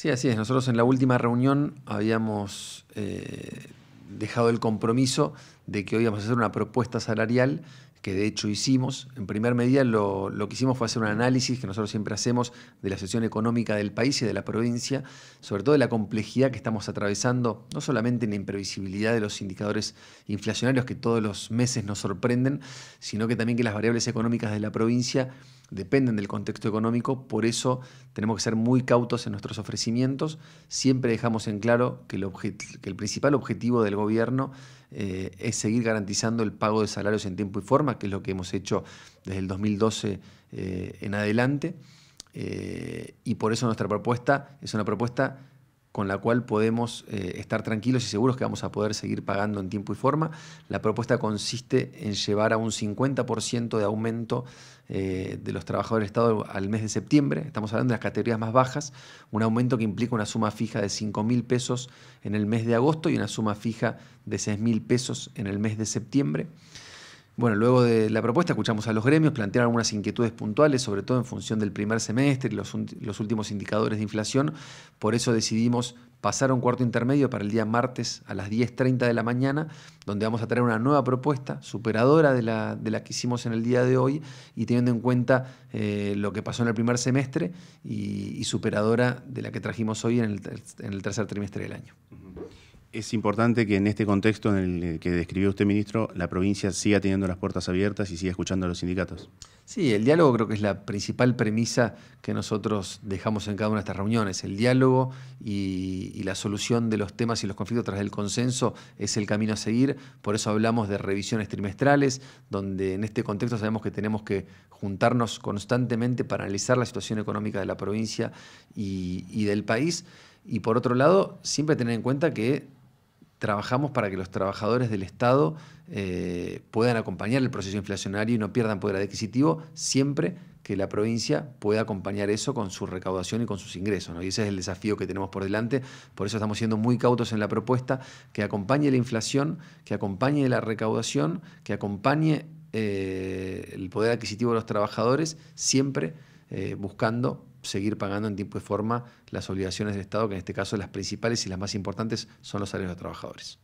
Sí, así es. Nosotros en la última reunión habíamos eh, dejado el compromiso de que hoy íbamos a hacer una propuesta salarial que de hecho hicimos. En primer medida, lo, que hicimos fue hacer un análisis que nosotros siempre hacemos de la situación económica del país y de la provincia, sobre todo de la complejidad que estamos atravesando, no solamente en la imprevisibilidad de los indicadores inflacionarios que todos los meses nos sorprenden, sino que también que las variables económicas de la provincia dependen del contexto económico, por eso tenemos que ser muy cautos en nuestros ofrecimientos. Siempre dejamos en claro que el, que el principal objetivo del gobierno eh, es seguir garantizando el pago de salarios en tiempo y forma, que es lo que hemos hecho desde el 2012 eh, en adelante. Eh, y por eso nuestra propuesta es una propuesta con la cual podemos eh, estar tranquilos y seguros que vamos a poder seguir pagando en tiempo y forma. La propuesta consiste en llevar a un 50% de aumento eh, de los trabajadores del Estado al mes de septiembre. Estamos hablando de las categorías más bajas, un aumento que implica una suma fija de 5.000 mil pesos en el mes de agosto y una suma fija de 6.000 pesos en el mes de septiembre. Bueno, luego de la propuesta escuchamos a los gremios plantear algunas inquietudes puntuales, sobre todo en función del primer semestre y los, últimos indicadores de inflación. Por eso decidimos pasar a un cuarto intermedio para el día martes a las 10.30 de la mañana, donde vamos a traer una nueva propuesta superadora de la, de la que hicimos en el día de hoy y teniendo en cuenta eh, lo que pasó en el primer semestre y, superadora de la que trajimos hoy en el tercer trimestre del año. Es importante que en este contexto en el eh, que describió usted, ministro, la provincia siga teniendo las puertas abiertas y siga escuchando a los sindicatos. Sí, el diálogo creo que es la principal premisa que nosotros dejamos en cada una de estas reuniones. El diálogo y, la solución de los temas y los conflictos tras el consenso es el camino a seguir. Por eso hablamos de revisiones trimestrales, donde en este contexto sabemos que tenemos que juntarnos constantemente para analizar la situación económica de la provincia y del país. Y por otro lado, siempre tener en cuenta que trabajamos para que los trabajadores del Estado eh, puedan acompañar el proceso inflacionario y no pierdan poder adquisitivo siempre que la provincia pueda acompañar eso con su recaudación y con sus ingresos. Y ese es el desafío que tenemos por delante. Por eso estamos siendo muy cautos en la propuesta que acompañe la inflación, que acompañe la recaudación, que acompañe eh, el poder adquisitivo de los trabajadores siempre eh, buscando seguir pagando en tiempo y forma las obligaciones del Estado, que en este caso las principales y las más importantes son los salarios de los trabajadores.